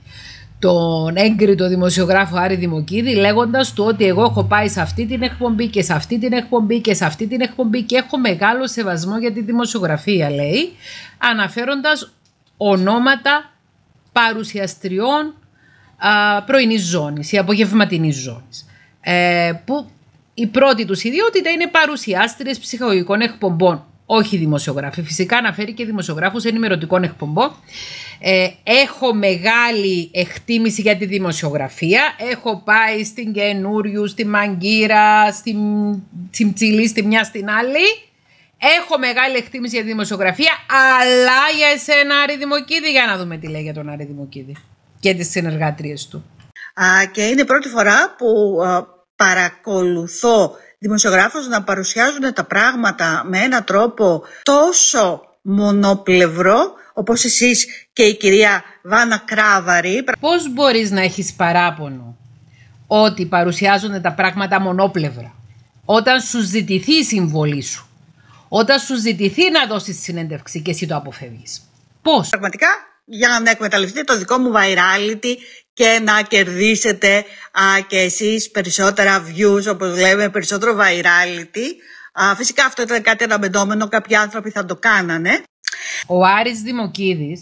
τον έγκριτο δημοσιογράφο Άρη Δημοκίδη λέγοντας του ότι εγώ έχω πάει σε αυτή την εκπομπή και σε αυτή την εκπομπή και σε αυτή την εκπομπή και έχω μεγάλο σεβασμό για τη δημοσιογραφία λέει αναφέροντας ονόματα παρουσιαστριών α, πρωινής ζώνης ή απογευματινής ζώνης ε, που η πρώτη τους ιδιότητα είναι παρουσιάστρες ψυχολογικών εκπομπών όχι δημοσιογράφοι. Φυσικά αναφέρει και δημοσιογράφους ενημερωτικών εκπομπών. Ε, έχω μεγάλη εκτίμηση για τη δημοσιογραφία. Έχω πάει στην Καινούριου, στη Μαγκύρα, στην Τσιμτσιλή, στη μια στην άλλη. Έχω μεγάλη εκτίμηση για τη δημοσιογραφία, αλλά για εσένα Άρη Δημοκίδη, για να δούμε τι λέει για τον Άρη Δημοκίδη και τις συνεργάτριες του. Α, και είναι πρώτη φορά που παρακολουθώ δημοσιογράφος να παρουσιάζουν τα πράγματα με ένα τρόπο τόσο μονοπλευρό όπως εσείς και η κυρία Βάνα Κράβαρη. Πώς μπορείς να έχεις παράπονο ότι παρουσιάζονται τα πράγματα μονόπλευρα όταν σου ζητηθεί η συμβολή σου, όταν σου ζητηθεί να δώσεις συνέντευξη και εσύ το αποφεύγεις. Πώς. Πραγματικά για να εκμεταλλευτεί το δικό μου virality και να κερδίσετε α, και εσείς περισσότερα views, όπως λέμε, περισσότερο virality. Α, φυσικά αυτό ήταν κάτι αναμενόμενο, κάποιοι άνθρωποι θα το κάνανε. Ο Άρης Δημοκίδης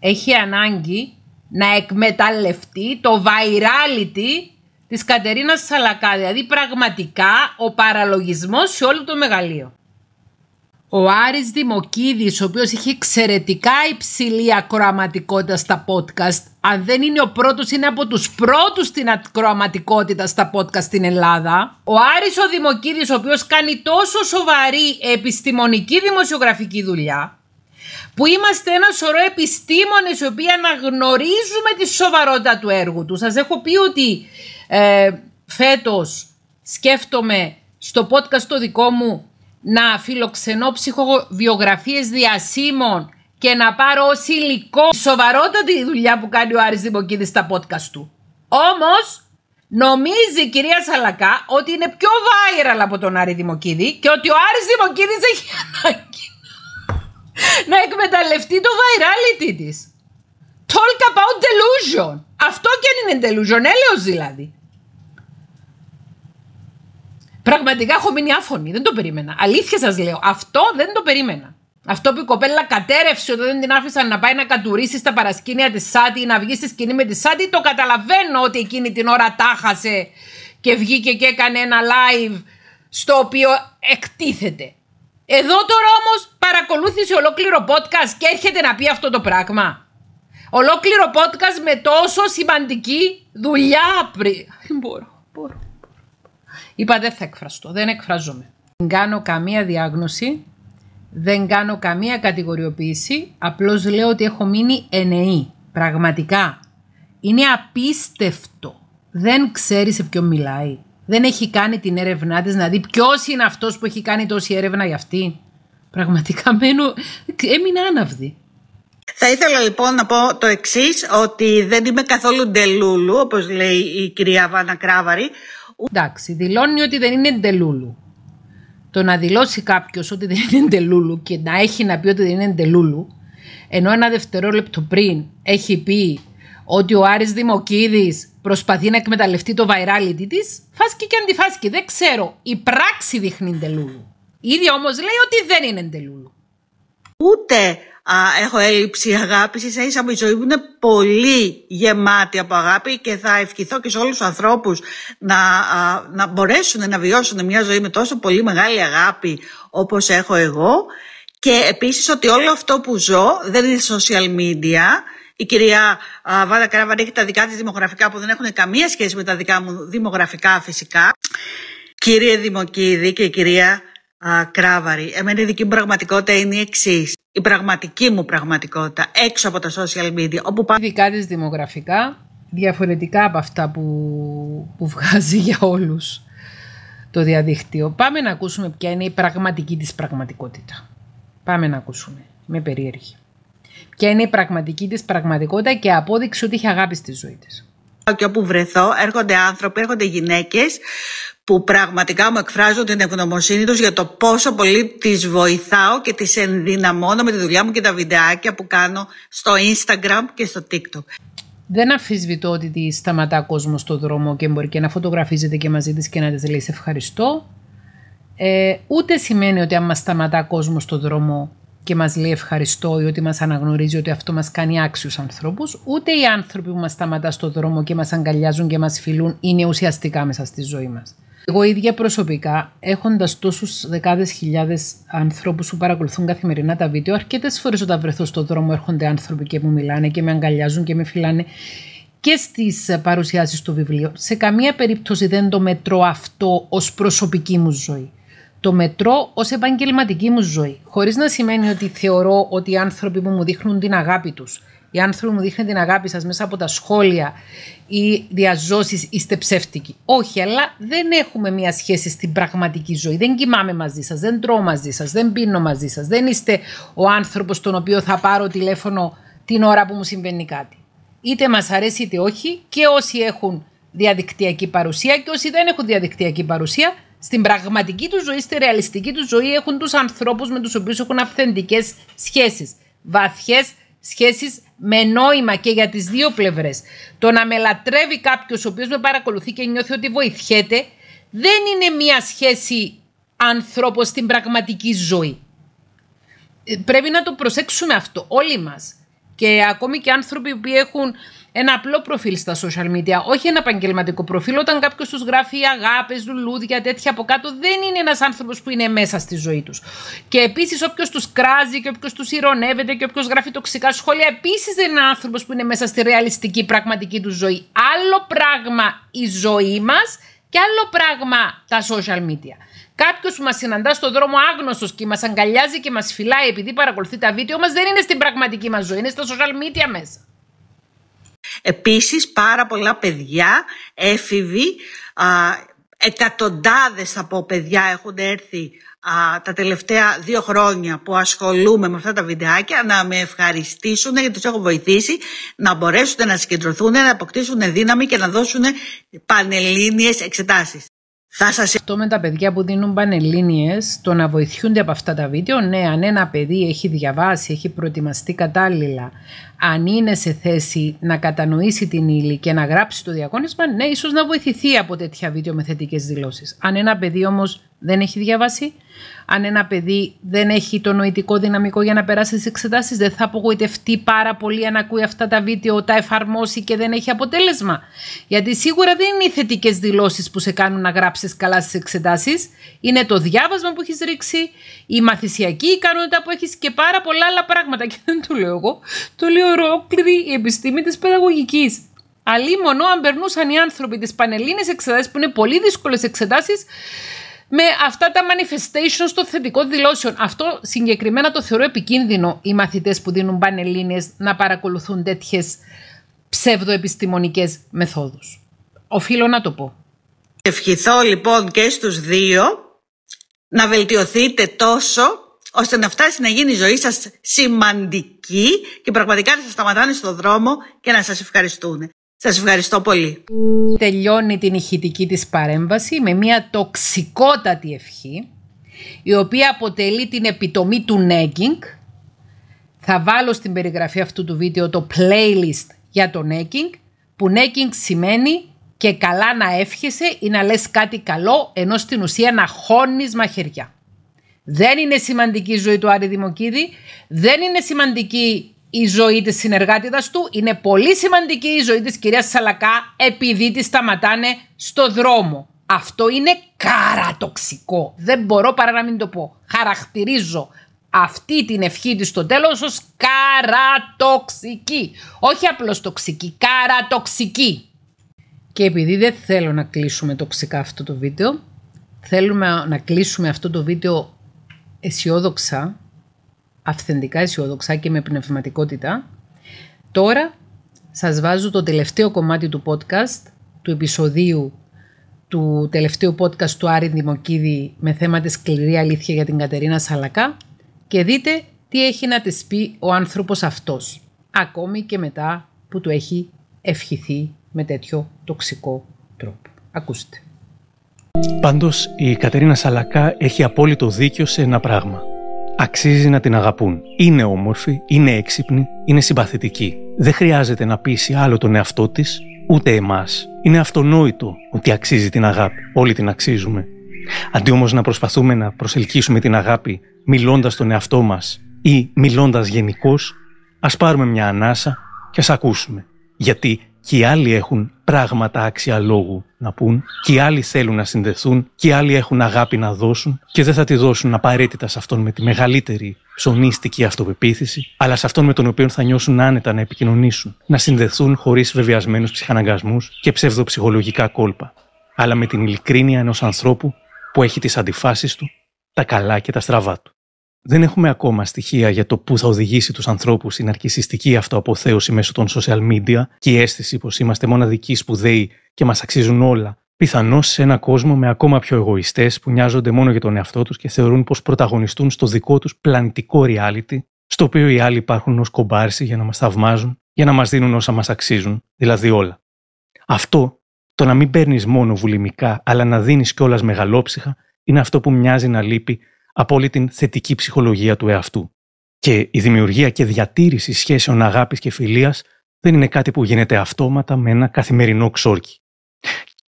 έχει ανάγκη να εκμεταλλευτεί το virality της Κατερίνας Σαλακά. Δηλαδή πραγματικά ο παραλογισμός σε όλο το μεγαλείο ο Άρης Δημοκίδης, ο οποίος είχε εξαιρετικά υψηλή ακροαματικότητα στα podcast, αν δεν είναι ο πρώτος, είναι από τους πρώτους στην ακροαματικότητα στα podcast στην Ελλάδα. Ο Άρης ο Δημοκίδης, ο οποίος κάνει τόσο σοβαρή επιστημονική δημοσιογραφική δουλειά, που είμαστε ένα σωρό επιστήμονες οι οποίοι αναγνωρίζουμε τη σοβαρότητα του έργου του. Σας έχω πει ότι ε, φέτος σκέφτομαι στο podcast το δικό μου να φιλοξενώ ψυχοβιογραφίες διασύμων και να πάρω ως υλικό σοβαρότατη δουλειά που κάνει ο Άρης Δημοκίδης στα podcast του. Όμως, νομίζει η κυρία Σαλακά ότι είναι πιο viral από τον Άρη Δημοκίδη και ότι ο Άρης Δημοκίδης έχει ανάγκη να εκμεταλλευτεί το virality της. Talk about delusion. Αυτό και είναι delusion, έλεος δηλαδή. Πραγματικά έχω μείνει άφωνη. Δεν το περίμενα. Αλήθεια σας λέω. Αυτό δεν το περίμενα. Αυτό που η κοπέλα κατέρευσε όταν δεν την άφησαν να πάει να κατουρίσει στα παρασκήνια της Σάτι ή να βγει στη σκηνή με τη Σάτι, το καταλαβαίνω ότι εκείνη την ώρα τα χάσε και βγήκε και έκανε ένα live στο οποίο εκτίθεται. Εδώ τώρα όμως παρακολούθησε ολόκληρο podcast και έρχεται να πει αυτό το πράγμα. Ολόκληρο podcast με τόσο σημαντική δουλειά. πριν. μπορώ, μπορώ. Είπα δεν θα εκφραστώ, δεν εκφραζόμαι. Δεν κάνω καμία διάγνωση, δεν κάνω καμία κατηγοριοποίηση, απλώς λέω ότι έχω μείνει ενεή, πραγματικά. Είναι απίστευτο. Δεν ξέρει σε ποιον μιλάει. Δεν έχει κάνει την έρευνά της να δει ποιος είναι αυτός που έχει κάνει τόση έρευνα για αυτή. Πραγματικά μένω. Έμεινα άναυδη. Θα ήθελα λοιπόν να πω το εξής, ότι δεν είμαι καθόλου ντελούλου, όπως λέει η κυρία Βάνα Κράβαρη, Εντάξει, δηλώνει ότι δεν είναι εντελούλου. Το να δηλώσει κάποιος ότι δεν είναι εντελούλου και να έχει να πει ότι δεν είναι εντελούλου, ενώ ένα δευτερόλεπτο πριν έχει πει ότι ο Άρης Δημοκίδης προσπαθεί να εκμεταλλευτεί το virality της, φάσκει και αντιφάσκει. Δεν ξέρω. Η πράξη δείχνει εντελούλου. Η ίδια όμως λέει ότι δεν είναι εντελούλου ούτε α, έχω έλλειψη αγάπης. σα ίσα μου η ζωή μου είναι πολύ γεμάτη από αγάπη και θα ευχηθώ και σε όλους τους ανθρώπους να, να μπορέσουν να βιώσουν μια ζωή με τόσο πολύ μεγάλη αγάπη όπως έχω εγώ. Και επίσης ότι όλο αυτό που ζω δεν είναι social media. Η κυρία βάλα Κράβαρ έχει τα δικά της δημογραφικά που δεν έχουν καμία σχέση με τα δικά μου δημογραφικά φυσικά. Κύριε Δημοκίδη και κυρία α, κράβαρη. Εμένα η δική μου πραγματικότητα είναι η εξής. Η πραγματική μου πραγματικότητα έξω από τα social media. Όπου πάμε... Ειδικά της δημογραφικά, διαφορετικά από αυτά που, που βγάζει για όλους το διαδίκτυο. Πάμε να ακούσουμε ποια είναι η πραγματική της πραγματικότητα. Πάμε να ακούσουμε. Με περίεργη. Ποια είναι η πραγματική της πραγματικότητα και απόδειξη ότι είχε αγάπη στη ζωή της. Και όπου βρεθώ έρχονται άνθρωποι, έρχονται γυναίκες που πραγματικά μου εκφράζουν την ευγνωμοσύνη τους για το πόσο πολύ τις βοηθάω και τις ενδυναμώνω με τη δουλειά μου και τα βιντεάκια που κάνω στο Instagram και στο TikTok. Δεν αφισβητώ ότι τη σταματά κόσμος στον δρόμο και μπορεί και να φωτογραφίζεται και μαζί της και να της λέει ευχαριστώ. Ε, ούτε σημαίνει ότι αν μας σταματά κόσμος στον δρόμο και μας λέει ευχαριστώ ή ότι μας αναγνωρίζει ότι αυτό μας κάνει άξιους ανθρώπους, ούτε οι άνθρωποι που μας σταματά στον δρόμο και μας αγκαλιάζουν και μας φιλούν είναι ουσιαστικά μέσα στη ζωή μας. Εγώ ίδια προσωπικά, έχοντας τόσους δεκάδες χιλιάδες ανθρώπου που παρακολουθούν καθημερινά τα βίντεο, αρκετές φορές όταν βρεθώ στον δρόμο έρχονται άνθρωποι και μου μιλάνε και με αγκαλιάζουν και με φιλάνε και στις παρουσιάσεις του βιβλίου. Σε καμία περίπτωση δεν το μετρώ αυτό ως προσωπική μου ζωή. Το μετρώ ως επαγγελματική μου ζωή, χωρίς να σημαίνει ότι θεωρώ ότι οι άνθρωποι που μου δείχνουν την αγάπη τους, οι άνθρωποι μου δείχνουν την αγάπη σας μέσα από τα σχόλια ή διαζώσεις, είστε ψεύτικοι. Όχι, αλλά δεν έχουμε μια σχέση στην πραγματική ζωή. Δεν κοιμάμαι μαζί σας, δεν τρώω μαζί σας, δεν πίνω μαζί σας. Δεν είστε ο άνθρωπος τον οποίο θα πάρω τηλέφωνο την ώρα που μου συμβαίνει κάτι. Είτε μας αρέσει είτε όχι, και όσοι έχουν διαδικτυακή παρουσία και όσοι δεν έχουν διαδικτυακή παρουσία, στην πραγματική τους ζωή, στη ρεαλιστική τους ζωή, έχουν τους ανθρώπους με τους οποίους έχουν αυθεντικές σχέσεις. Βαθιές σχέσεις με νόημα και για τις δύο πλευρές. Το να με λατρεύει κάποιος ο οποίος με παρακολουθεί και νιώθει ότι βοηθιέται, δεν είναι μία σχέση ανθρώπου στην πραγματική ζωή. Ε, πρέπει να το προσέξουμε αυτό όλοι μας και ακόμη και άνθρωποι που έχουν ένα απλό προφίλ στα social media, όχι ένα επαγγελματικό προφίλ. Όταν κάποιος τους γράφει αγάπες, λουλούδια, τέτοια από κάτω, δεν είναι ένας άνθρωπος που είναι μέσα στη ζωή τους. Και επίσης, όποιος τους κράζει και όποιος τους ηρωνεύεται και όποιος γράφει τοξικά σχόλια, επίσης δεν είναι ένας άνθρωπος που είναι μέσα στη ρεαλιστική πραγματική του ζωή. Άλλο πράγμα η ζωή μας και άλλο πράγμα τα social media. Κάποιος που μας συναντά στον δρόμο άγνωστος και μας αγκαλιάζει και μας φυλάει επειδή παρακολουθεί τα βίντεο μας δεν είναι στην πραγματική μας ζωή, είναι στα social media μέσα. Επίσης πάρα πολλά παιδιά, έφηβοι, α, εκατοντάδες από παιδιά έχουν έρθει α, τα τελευταία δύο χρόνια που ασχολούμαι με αυτά τα βιντεάκια να με ευχαριστήσουν γιατί τους έχω βοηθήσει να μπορέσουν να συγκεντρωθούν, να αποκτήσουν δύναμη και να δώσουν πανελλήνιες εξετάσεις. Θα σας... Αυτό με τα παιδιά που δίνουν πανελλήνιες, το να βοηθούνται από αυτά τα βίντεο, ναι, αν ένα παιδί έχει διαβάσει, έχει προετοιμαστεί κατάλληλα, αν είναι σε θέση να κατανοήσει την ύλη και να γράψει το διακόνισμα, ναι, ίσως να βοηθηθεί από τέτοια βίντεο με θετικές δηλώσεις. Αν ένα παιδί όμως δεν έχει διαβάσει, αν ένα παιδί δεν έχει το νοητικό δυναμικό για να περάσει τις εξετάσεις, δεν θα απογοητευτεί πάρα πολύ αν ακούει αυτά τα βίντεο, τα εφαρμόσει και δεν έχει αποτέλεσμα. Γιατί σίγουρα δεν είναι οι θετικές δηλώσεις που σε κάνουν να γράψεις καλά στις εξετάσεις. είναι το διάβασμα που έχεις ρίξει, η μαθησιακή ικανότητα που έχεις και πάρα πολλά άλλα πράγματα. Και δεν το λέω εγώ, το λέω ολόκληρη η επιστήμη της παιδαγωγικής. Αλλή μόνο αν περνούσαν οι άνθρωποι τις πανελίνε εξετάσεις, που είναι πολύ δύσκολες εξετάσεις με αυτά τα manifestations των θετικών δηλώσεων. Αυτό συγκεκριμένα το θεωρώ επικίνδυνο οι μαθητές που δίνουν πανελλήνιες να παρακολουθούν τέτοιες ψευδοεπιστημονικές μεθόδους. Οφείλω να το πω. Ευχηθώ λοιπόν και στους δύο να βελτιωθείτε τόσο ώστε να φτάσει να γίνει η ζωή σας σημαντική και πραγματικά να σας σταματάνε στο δρόμο και να σας ευχαριστούν. Σας ευχαριστώ πολύ. Τελειώνει την ηχητική της παρέμβαση με μια τοξικότατη ευχή η οποία αποτελεί την επιτομή του νέγκινγκ. Θα βάλω στην περιγραφή αυτού του βίντεο το playlist για το νέγκινγκ, που νέγκινγκ σημαίνει και καλά να εύχεσαι ή να λες κάτι καλό ενώ στην ουσία να χώνεις μαχαιριά. Δεν είναι σημαντική η ζωή του Άρη Δημοκίδη, δεν είναι σημαντική η ζωή της συνεργάτηδας του. Είναι πολύ σημαντική η ζωή της κυρίας Σαλακά επειδή τη σταματάνε στο δρόμο. Αυτό είναι καρατοξικό. Δεν μπορώ παρά να μην το πω. Χαρακτηρίζω αυτή την ευχή της στο τέλος ως καρατοξική. Όχι απλώς τοξική, καρατοξική. Και επειδή δεν θέλω να κλείσουμε τοξικά αυτό το βίντεο, θέλουμε να κλείσουμε αυτό το βίντεο αισιόδοξα αυθεντικά αισιοδοξά και με πνευματικότητα. Τώρα σας βάζω το τελευταίο κομμάτι του podcast, του επεισοδίου του τελευταίου podcast του Άρη Δημοκίδη με θέμα τη σκληρή αλήθεια για την Κατερίνα Σαλακά και δείτε τι έχει να της πει ο άνθρωπος αυτός, ακόμη και μετά που του έχει ευχηθεί με τέτοιο τοξικό τρόπο. Ακούστε. Πάντως η Κατερίνα Σαλακά έχει απόλυτο δίκιο σε ένα πράγμα – Αξίζει να την αγαπούν. Είναι όμορφη, είναι έξυπνη, είναι συμπαθητική. Δεν χρειάζεται να πείσει άλλο τον εαυτό της, ούτε εμάς. Είναι αυτονόητο ότι αξίζει την αγάπη. Όλοι την αξίζουμε. Αντί όμως να προσπαθούμε να προσελκύσουμε την αγάπη μιλώντας τον εαυτό μας ή μιλώντας γενικώς, ας πάρουμε μια ανάσα και ας ακούσουμε. Γιατί και οι άλλοι έχουν πράγματα άξια λόγου να πούν και οι άλλοι θέλουν να συνδεθούν και οι άλλοι έχουν αγάπη να δώσουν και δεν θα τη δώσουν απαραίτητα σε αυτόν με τη μεγαλύτερη ψωνίστικη αυτοπεποίθηση, αλλά σε αυτόν με τον οποίο θα νιώσουν άνετα να επικοινωνήσουν, να συνδεθούν χωρίς βεβαιασμένους ψυχαναγκασμούς και ψευδοψυχολογικά κόλπα, αλλά με την ειλικρίνεια ενός ανθρώπου που έχει τις αντιφάσεις του, τα καλά και τα στραβά του δεν έχουμε ακόμα στοιχεία για το πού θα οδηγήσει τους ανθρώπους η ναρκιστική αυτοαποθέωση μέσω των social media και η αίσθηση πως είμαστε μοναδικοί, σπουδαίοι και μας αξίζουν όλα. Πιθανώς σε ένα κόσμο με ακόμα πιο εγωιστές που νοιάζονται μόνο για τον εαυτό τους και θεωρούν πως πρωταγωνιστούν στο δικό τους πλανητικό reality, στο οποίο οι άλλοι υπάρχουν ως κομπάρση για να μας θαυμάζουν, για να μας δίνουν όσα μας αξίζουν, δηλαδή όλα. Αυτό, το να μην παίρνεις μόνο βουλημικά, αλλά να δίνεις κιόλας μεγαλόψυχα, είναι αυτό που μοιάζει να λείπει από όλη την θετική ψυχολογία του εαυτού. Και η δημιουργία και διατήρηση σχέσεων αγάπης και φιλίας δεν είναι κάτι που γίνεται αυτόματα με ένα καθημερινό ξόρκι.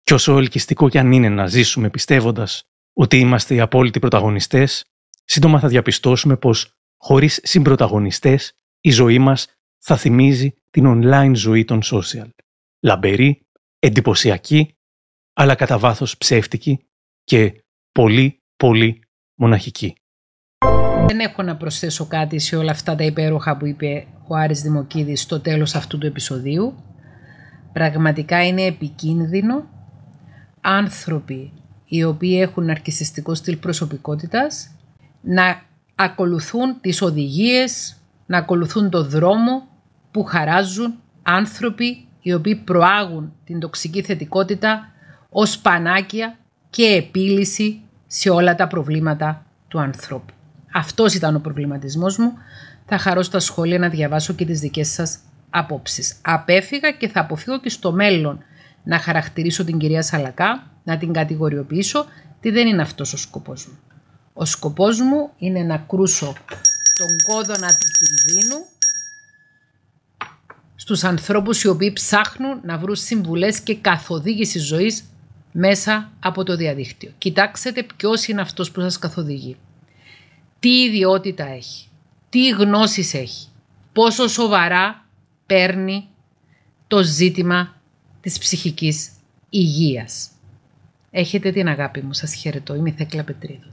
Και όσο ελκυστικό κι αν είναι να ζήσουμε πιστεύοντας ότι είμαστε οι απόλυτοι πρωταγωνιστές, σύντομα θα διαπιστώσουμε πως χωρίς συμπροταγωνιστές η ζωή μας θα θυμίζει την online ζωή των social. Λαμπερή, εντυπωσιακή, αλλά κατά βάθος ψεύτικη και πολύ πολύ μοναχική. Δεν έχω να προσθέσω κάτι σε όλα αυτά τα υπέροχα που είπε ο Άρης Δημοκίδης στο τέλος αυτού του επεισοδίου. Πραγματικά είναι επικίνδυνο άνθρωποι οι οποίοι έχουν αρκισιστικό στυλ προσωπικότητας να ακολουθούν τις οδηγίες, να ακολουθούν το δρόμο που χαράζουν άνθρωποι οι οποίοι προάγουν την τοξική θετικότητα ως πανάκια και επίλυση σε όλα τα προβλήματα του ανθρώπου. Αυτός ήταν ο προβληματισμός μου. Θα χαρώ στα σχόλια να διαβάσω και τις δικές σας απόψεις. Απέφυγα και θα αποφύγω και στο μέλλον να χαρακτηρίσω την κυρία Σαλακά, να την κατηγοριοποιήσω, τι δεν είναι αυτός ο σκοπός μου. Ο σκοπός μου είναι να κρούσω τον κόδωνα του κινδύνου στους ανθρώπους οι οποίοι ψάχνουν να βρουν συμβουλές και καθοδήγηση ζωής μέσα από το διαδίκτυο. Κοιτάξτε ποιος είναι αυτός που σας καθοδηγεί. Τι ιδιότητα έχει, τι γνώσεις έχει, πόσο σοβαρά παίρνει το ζήτημα της ψυχικής υγείας. Έχετε την αγάπη μου, σας χαιρετώ, είμαι η Θέκλα Πετρίδου.